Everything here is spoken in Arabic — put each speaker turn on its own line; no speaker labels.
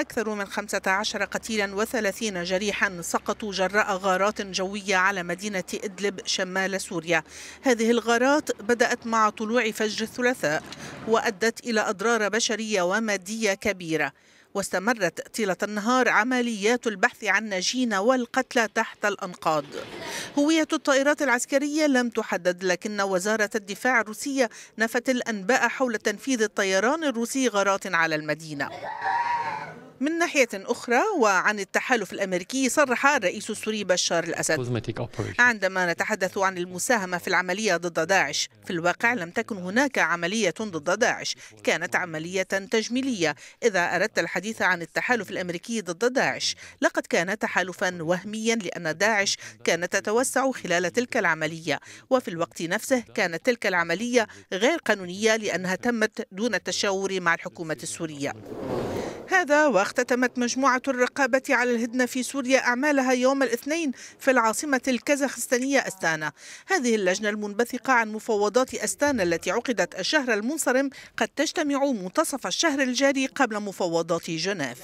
أكثر من 15 قتيلا و30 جريحا سقطوا جراء غارات جوية على مدينة إدلب شمال سوريا هذه الغارات بدأت مع طلوع فجر الثلاثاء وأدت إلى أضرار بشرية ومادية كبيرة واستمرت طيلة النهار عمليات البحث عن ناجين والقتلى تحت الأنقاض هوية الطائرات العسكرية لم تحدد لكن وزارة الدفاع الروسية نفت الأنباء حول تنفيذ الطيران الروسي غارات على المدينة من ناحية أخرى وعن التحالف الأمريكي صرح الرئيس السوري بشار الأسد عندما نتحدث عن المساهمة في العملية ضد داعش في الواقع لم تكن هناك عملية ضد داعش كانت عملية تجميلية إذا أردت الحديث عن التحالف الأمريكي ضد داعش لقد كان تحالفا وهميا لأن داعش كانت تتوسع خلال تلك العملية وفي الوقت نفسه كانت تلك العملية غير قانونية لأنها تمت دون التشاور مع الحكومة السورية هذا واختتمت مجموعة الرقابة على الهدنة في سوريا أعمالها يوم الاثنين في العاصمة الكازاخستانية أستانا هذه اللجنة المنبثقة عن مفوضات أستانا التي عقدت الشهر المنصرم قد تجتمع منتصف الشهر الجاري قبل مفوضات جنيف